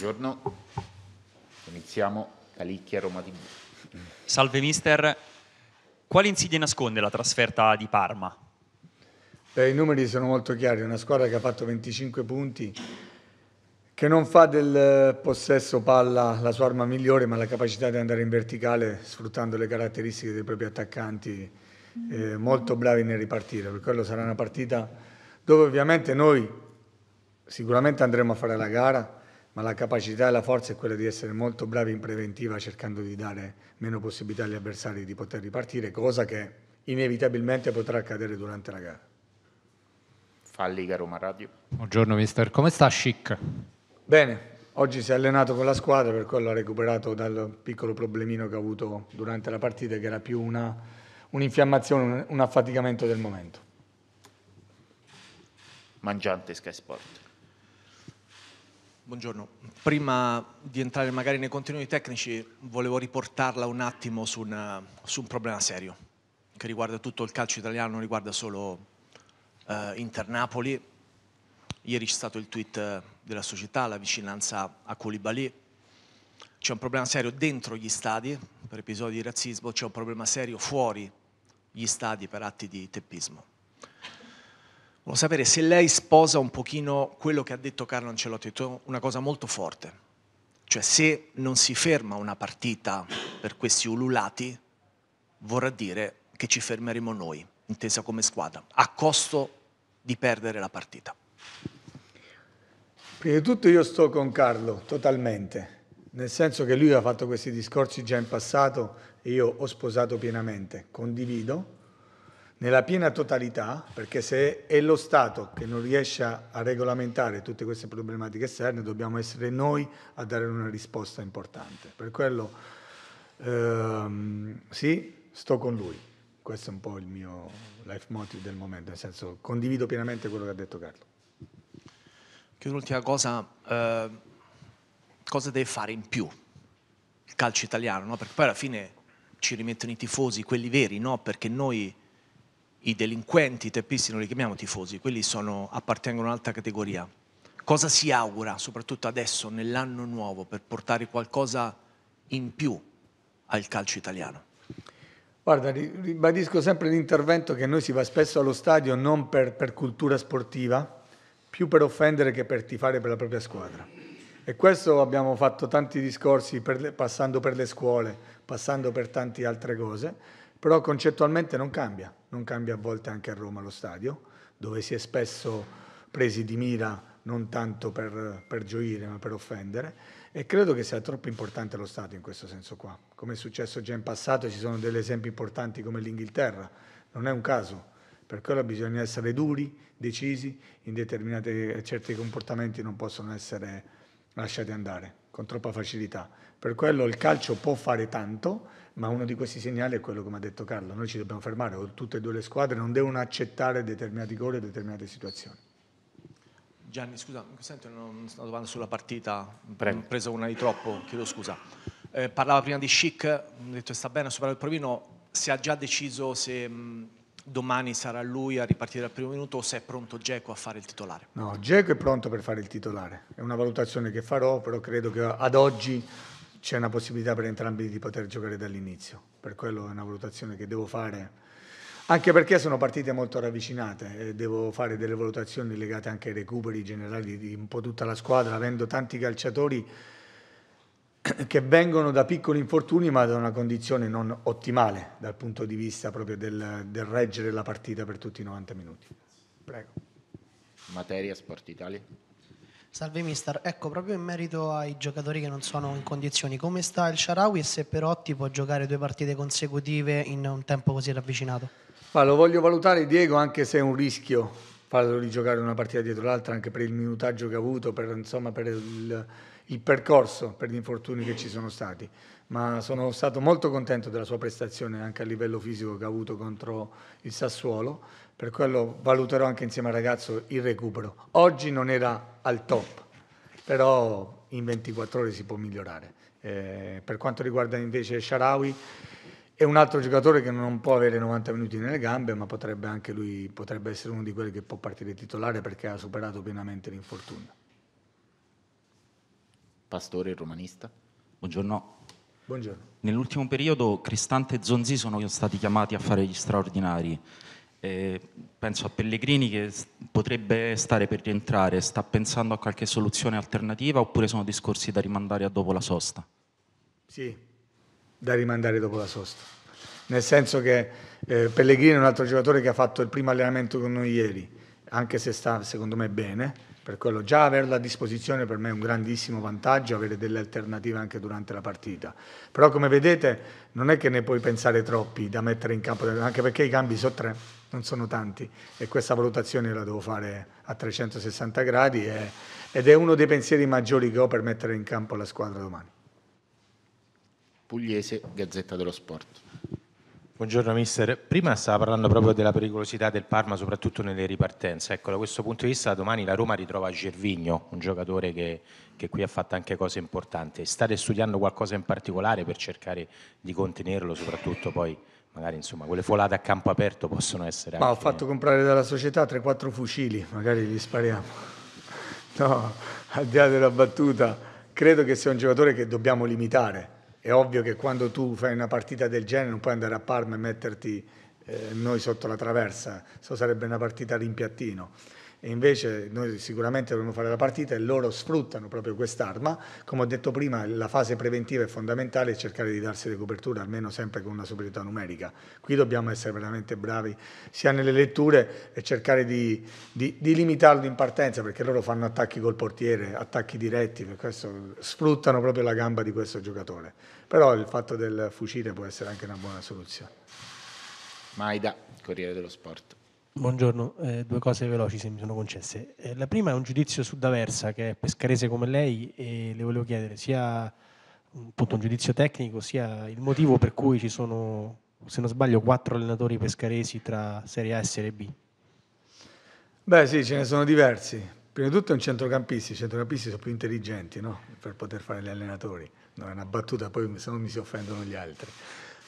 Buongiorno, iniziamo Calicchia Roma TV. Salve mister, quali insidie nasconde la trasferta di Parma? Beh, I numeri sono molto chiari, una squadra che ha fatto 25 punti, che non fa del possesso palla la sua arma migliore, ma la capacità di andare in verticale sfruttando le caratteristiche dei propri attaccanti, eh, molto bravi nel ripartire, per quello sarà una partita dove ovviamente noi sicuramente andremo a fare la gara, ma la capacità e la forza è quella di essere molto bravi in preventiva cercando di dare meno possibilità agli avversari di poter ripartire, cosa che inevitabilmente potrà accadere durante la gara. Falliga Roma Radio. Buongiorno mister, come sta Schick? Bene, oggi si è allenato con la squadra per quello ha recuperato dal piccolo problemino che ha avuto durante la partita che era più un'infiammazione, un affaticamento del momento. Mangiante Sky Sport. Buongiorno. Prima di entrare magari nei contenuti tecnici, volevo riportarla un attimo su, una, su un problema serio, che riguarda tutto il calcio italiano, non riguarda solo eh, Inter-Napoli. Ieri c'è stato il tweet della società, la vicinanza a Koulibaly. C'è un problema serio dentro gli stadi per episodi di razzismo, c'è un problema serio fuori gli stadi per atti di teppismo. Volevo sapere se lei sposa un pochino quello che ha detto Carlo Ancelotti, una cosa molto forte. Cioè se non si ferma una partita per questi ululati, vorrà dire che ci fermeremo noi, intesa come squadra, a costo di perdere la partita. Prima di tutto io sto con Carlo totalmente, nel senso che lui ha fatto questi discorsi già in passato e io ho sposato pienamente, condivido, nella piena totalità, perché se è lo Stato che non riesce a regolamentare tutte queste problematiche esterne, dobbiamo essere noi a dare una risposta importante. Per quello ehm, sì, sto con lui. Questo è un po' il mio life motive del momento, nel senso condivido pienamente quello che ha detto Carlo. Che un'ultima cosa, eh, cosa deve fare in più il calcio italiano? No? Perché poi alla fine ci rimettono i tifosi, quelli veri, no? perché noi i delinquenti, i teppisti non li chiamiamo tifosi, quelli sono, appartengono a un'altra categoria. Cosa si augura, soprattutto adesso, nell'anno nuovo, per portare qualcosa in più al calcio italiano? Guarda, ribadisco sempre l'intervento che noi si va spesso allo stadio non per, per cultura sportiva, più per offendere che per tifare per la propria squadra. E questo abbiamo fatto tanti discorsi per le, passando per le scuole, passando per tante altre cose, però concettualmente non cambia non cambia a volte anche a Roma lo stadio, dove si è spesso presi di mira non tanto per, per, gioire ma per offendere e credo che sia troppo importante lo Stato in questo senso qua. Come è successo già in passato ci sono degli esempi importanti come l'Inghilterra, non è un caso, per quello bisogna essere duri, decisi, in determinati certi comportamenti non possono essere lasciati andare con troppa facilità. Per quello il calcio può fare tanto, ma uno di questi segnali è quello come ha detto Carlo, noi ci dobbiamo fermare, o tutte e due le squadre non devono accettare determinati gol e determinate situazioni. Gianni, scusa, mi sento una domanda sulla partita, mm, Prego. ho preso una di troppo, chiedo scusa. Eh, parlava prima di Chic, ha detto che sta bene, a superare il provino, si ha già deciso se mh, mm, domani sarà lui a ripartire dal primo minuto o se è pronto Geco a fare il titolare? No, Geco è pronto per fare il titolare, è una valutazione che farò, però credo che ad oggi c'è una possibilità per entrambi di poter giocare dall'inizio, per quello è una valutazione che devo fare, anche perché sono partite molto ravvicinate, devo fare delle valutazioni legate anche ai recuperi generali di un po' tutta la squadra, avendo tanti calciatori che vengono da piccoli infortuni ma da una condizione non ottimale dal punto di vista proprio del, del reggere la partita per tutti i 90 minuti. Prego. Materia Sport Italia. Salve mister, ecco proprio in merito ai giocatori che non sono in condizioni, come sta il Sharawi e se Perotti può giocare due partite consecutive in un tempo così ravvicinato? Ma lo voglio valutare Diego anche se è un rischio farlo rigiocare una partita dietro l'altra anche per il minutaggio che ha avuto, per, insomma, per il, il percorso per gli infortuni che ci sono stati, ma sono stato molto contento della sua prestazione anche a livello fisico che ha avuto contro il Sassuolo, per quello valuterò anche insieme al ragazzo il recupero. Oggi non era al top, però in 24 ore si può migliorare. Eh, per quanto riguarda invece Sharawi, è un altro giocatore che non può avere 90 minuti nelle gambe, ma potrebbe anche lui potrebbe essere uno di quelli che può partire titolare perché ha superato pienamente l'infortunio. Pastore, romanista. Buongiorno. Buongiorno. Nell'ultimo periodo Cristante e Zonzi sono stati chiamati a fare gli straordinari. Eh, penso a Pellegrini che potrebbe stare per rientrare, sta pensando a qualche soluzione alternativa oppure sono discorsi da rimandare a dopo la sosta? Sì, da rimandare dopo la sosta. Nel senso che eh, Pellegrini è un altro giocatore che ha fatto il primo allenamento con noi ieri, anche se sta secondo me bene per quello già averla a disposizione per me è un grandissimo vantaggio, avere delle alternative anche durante la partita. Però come vedete non è che ne puoi pensare troppi da mettere in campo, anche perché i cambi sono tre, non sono tanti e questa valutazione la devo fare a 360 gradi e, ed è uno dei pensieri maggiori che ho per mettere in campo la squadra domani. Pugliese, Gazzetta dello Sport. Buongiorno mister, prima stava parlando proprio della pericolosità del Parma soprattutto nelle ripartenze, ecco da questo punto di vista domani la Roma ritrova Gervigno, un giocatore che, che qui ha fatto anche cose importanti, state studiando qualcosa in particolare per cercare di contenerlo soprattutto poi magari insomma quelle folate a campo aperto possono essere... Ma ho fatto comprare dalla società 3-4 fucili, magari li spariamo, no, al di là della battuta, credo che sia un giocatore che dobbiamo limitare è ovvio che quando tu fai una partita del genere non puoi andare a Parma e metterti eh, noi sotto la traversa, so sarebbe una partita rimpiattino e invece noi sicuramente dobbiamo fare la partita e loro sfruttano proprio quest'arma. Come ho detto prima, la fase preventiva è fondamentale e cercare di darsi le coperture almeno sempre con una superiorità numerica. Qui dobbiamo essere veramente bravi sia nelle letture e cercare di, di, di limitarlo in partenza perché loro fanno attacchi col portiere, attacchi diretti, per questo sfruttano proprio la gamba di questo giocatore. Però il fatto del fucile può essere anche una buona soluzione. Maida, Corriere dello Sport. Buongiorno, eh, due cose veloci se mi sono concesse. Eh, la prima è un giudizio su D'Aversa, che è pescarese come lei, e le volevo chiedere sia un, appunto, un giudizio tecnico, sia il motivo per cui ci sono, se non sbaglio, quattro allenatori pescaresi tra Serie A e Serie B. Beh sì, ce ne sono diversi. Prima di tutto è un centrocampista, i centrocampisti sono più intelligenti no? per poter fare gli allenatori. Non è una battuta, poi se no mi si offendono gli altri.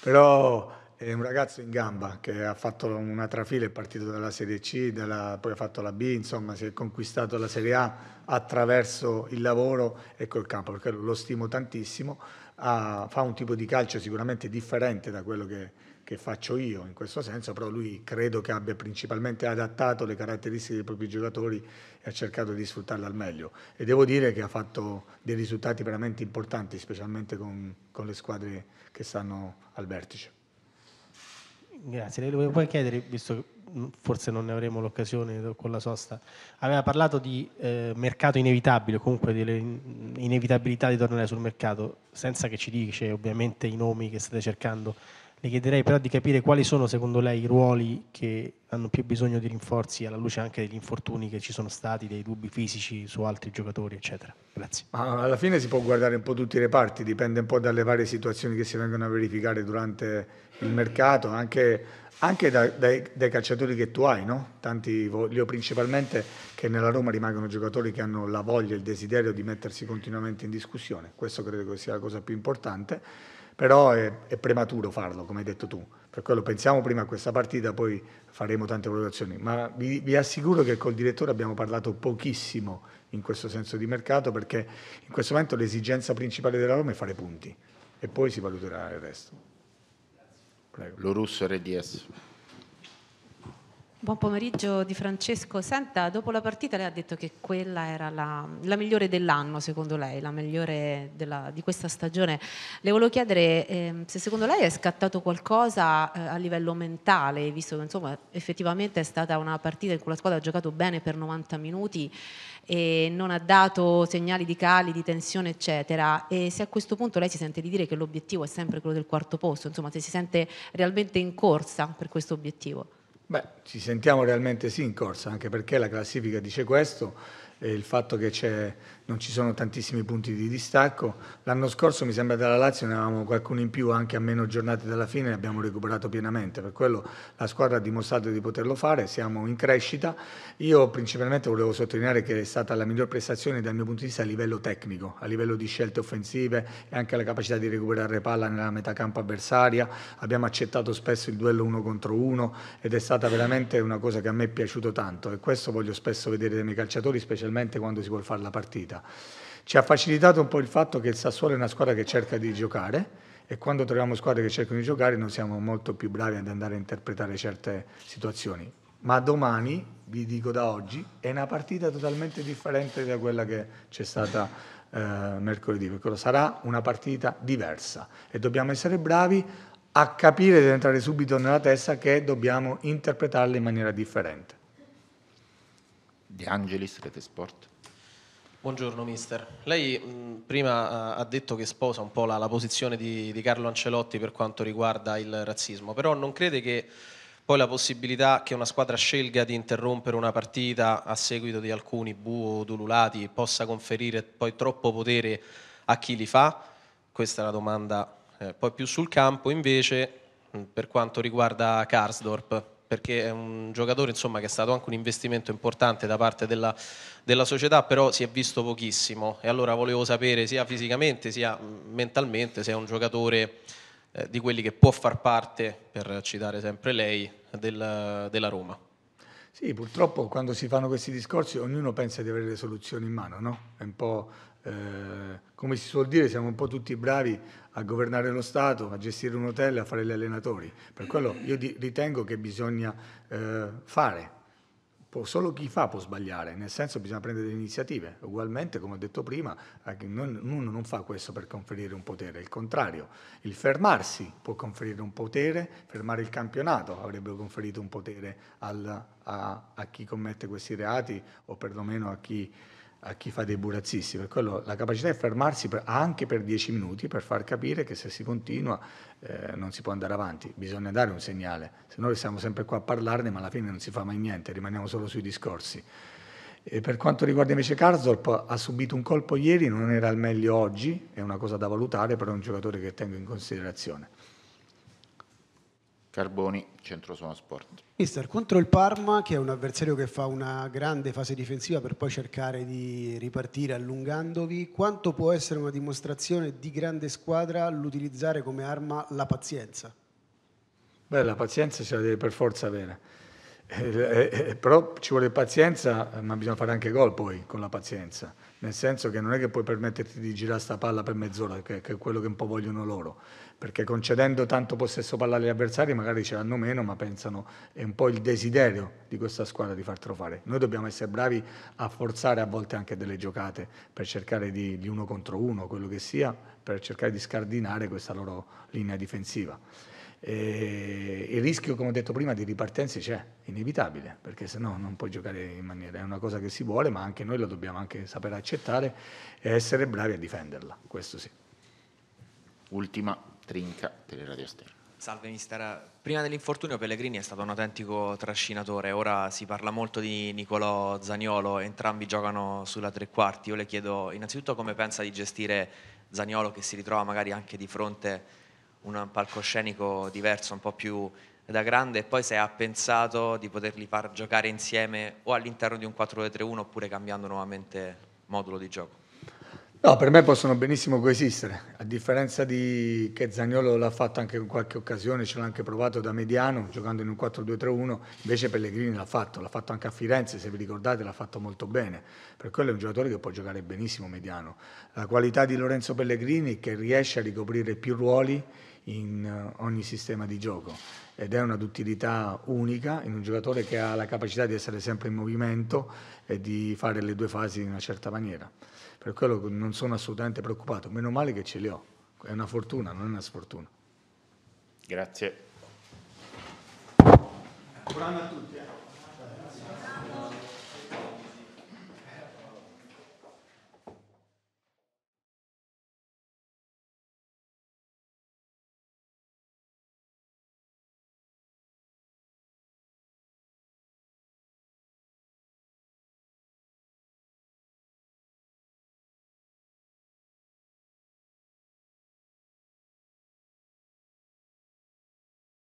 Però è un ragazzo in gamba che ha fatto una trafila, è partito dalla Serie C, dalla, poi ha fatto la B, insomma si è conquistato la Serie A attraverso il lavoro e col campo, perché lo stimo tantissimo, ha, fa un tipo di calcio sicuramente differente da quello che, che, faccio io in questo senso, però lui credo che abbia principalmente adattato le caratteristiche dei propri giocatori e ha cercato di sfruttarle al meglio e devo dire che ha fatto dei risultati veramente importanti, specialmente con, con le squadre che stanno al vertice. Grazie, le volevo poi chiedere, visto che mm, forse non ne avremo l'occasione con la sosta, aveva parlato di eh, mercato inevitabile, comunque delle inevitabilità di tornare sul mercato, senza che ci dice ovviamente i nomi che state cercando, le chiederei però di capire quali sono secondo lei i ruoli che hanno più bisogno di rinforzi alla luce anche degli infortuni che ci sono stati, dei dubbi fisici su altri giocatori, eccetera. Grazie. Alla fine si può guardare un po' tutti i reparti, dipende un po' dalle varie situazioni che si vengono a verificare durante il mercato, anche, anche da, dai, dai, calciatori che tu hai, no? Tanti, io principalmente che nella Roma rimangono giocatori che hanno la voglia e il desiderio di mettersi continuamente in discussione, questo credo che sia la cosa più importante, però è, è prematuro farlo, come hai detto tu. Per quello pensiamo prima a questa partita, poi faremo tante valutazioni, ma vi, vi assicuro che col direttore abbiamo parlato pochissimo in questo senso di mercato perché in questo momento l'esigenza principale della Roma è fare punti e poi si valuterà il resto. Prego. Lo russo RDS. Buon pomeriggio Di Francesco. Senta, dopo la partita lei ha detto che quella era la, la migliore dell'anno, secondo lei, la migliore della, di questa stagione. Le volevo chiedere eh, se secondo lei è scattato qualcosa eh, a livello mentale, visto che insomma, effettivamente è stata una partita in cui la squadra ha giocato bene per 90 minuti e non ha dato segnali di cali, di tensione, eccetera. E se a questo punto lei si sente di dire che l'obiettivo è sempre quello del quarto posto, insomma, se si sente realmente in corsa per questo obiettivo. Beh, ci sentiamo realmente sì in corsa, anche perché la classifica dice questo e il fatto che c'è non ci sono tantissimi punti di distacco. L'anno scorso mi sembra dalla Lazio ne avevamo qualcuno in più anche a meno giornate dalla fine e abbiamo recuperato pienamente, per quello la squadra ha dimostrato di poterlo fare, siamo in crescita. Io principalmente volevo sottolineare che è stata la miglior prestazione dal mio punto di vista a livello tecnico, a livello di scelte offensive e anche la capacità di recuperare palla nella metà campo avversaria. Abbiamo accettato spesso il duello uno contro uno ed è stata veramente una cosa che a me è piaciuto tanto e questo voglio spesso vedere dai miei calciatori, specialmente quando si vuole fare la partita partita. Ci ha facilitato un po' il fatto che il Sassuolo è una squadra che cerca di giocare e quando troviamo squadre che cercano di giocare non siamo molto più bravi ad andare a interpretare certe situazioni. Ma domani, vi dico da oggi, è una partita totalmente differente da quella che c'è stata eh, mercoledì, perché sarà una partita diversa e dobbiamo essere bravi a capire ed entrare subito nella testa che dobbiamo interpretarla in maniera differente. De Angelis, Rete Sport. Buongiorno mister, lei mh, mm, prima eh, ha detto che sposa un po' la, la posizione di, di, Carlo Ancelotti per quanto riguarda il razzismo, però non crede che poi la possibilità che una squadra scelga di interrompere una partita a seguito di alcuni buo o possa conferire poi troppo potere a chi li fa? Questa è la domanda. Eh, poi più sul campo invece, mh, mm, per quanto riguarda Karsdorp, perché è un giocatore insomma, che è stato anche un investimento importante da parte della, della, società, però si è visto pochissimo e allora volevo sapere sia fisicamente sia mm, mentalmente se è un giocatore eh, di quelli che può far parte, per citare sempre lei, del, della Roma. Sì, purtroppo quando si fanno questi discorsi ognuno pensa di avere le soluzioni in mano, no? È un po' Eh, come si suol dire, siamo un po' tutti bravi a governare lo Stato, a gestire un hotel, a fare gli allenatori. Per quello io di, ritengo che bisogna eh, fare. Può, solo chi fa può sbagliare, nel senso bisogna prendere delle iniziative. Ugualmente, come ho detto prima, eh, uno non fa questo per conferire un potere, il contrario. Il fermarsi può conferire un potere, fermare il campionato avrebbe conferito un potere al, a, a chi commette questi reati o perlomeno a chi a chi fa dei burazzisti, per quello la capacità di fermarsi per, anche per dieci minuti per far capire che se si continua eh, non si può andare avanti, bisogna dare un segnale, se no restiamo sempre qua a parlarne ma alla fine non si fa mai niente, rimaniamo solo sui discorsi. E per quanto riguarda invece Karzorp, ha subito un colpo ieri, non era al meglio oggi, è una cosa da valutare, però è un giocatore che tengo in considerazione. Carboni, Centro Centrosono Sport. Mister, contro il Parma, che è un avversario che fa una grande fase difensiva per poi cercare di ripartire allungandovi, quanto può essere una dimostrazione di grande squadra l'utilizzare come arma la pazienza? Beh, la pazienza se la deve per forza avere eh, eh, eh, però ci vuole pazienza, ma bisogna fare anche gol poi con la pazienza, nel senso che non è che puoi permetterti di girare sta palla per mezz'ora, che, che, è quello che un po' vogliono loro, perché concedendo tanto possesso palla agli avversari magari ce l'hanno meno, ma pensano è un po' il desiderio di questa squadra di fartelo fare. Noi dobbiamo essere bravi a forzare a volte anche delle giocate per cercare di, di uno contro uno, quello che sia, per cercare di scardinare questa loro linea difensiva e eh, il rischio, come ho detto prima, di ripartenze c'è, inevitabile, perché se no non puoi giocare in maniera, è una cosa che si vuole, ma anche noi la dobbiamo anche saper accettare e essere bravi a difenderla, questo sì. Ultima trinca per il Radio Stella. Salve mister, prima dell'infortunio Pellegrini è stato un autentico trascinatore, ora si parla molto di Nicolò Zaniolo, entrambi giocano sulla tre quarti, io le chiedo innanzitutto come pensa di gestire Zaniolo che si ritrova magari anche di fronte un palcoscenico diverso, un po' più da grande e poi se ha pensato di poterli far giocare insieme o all'interno di un 4-2-3-1 oppure cambiando nuovamente modulo di gioco? No, per me possono benissimo coesistere, a differenza di che Zagnolo l'ha fatto anche in qualche occasione, ce l'ha anche provato da mediano, giocando in un 4-2-3-1, invece Pellegrini l'ha fatto, l'ha fatto anche a Firenze, se vi ricordate l'ha fatto molto bene, per quello è un giocatore che può giocare benissimo mediano. La qualità di Lorenzo Pellegrini è che riesce a ricoprire più ruoli in eh, ogni sistema di gioco ed è una duttilità unica in un giocatore che ha la capacità di essere sempre in movimento e di fare le due fasi in una certa maniera. Per quello non sono assolutamente preoccupato, meno male che ce li ho, è una fortuna, non è una sfortuna. Grazie. Buon anno a tutti. Eh.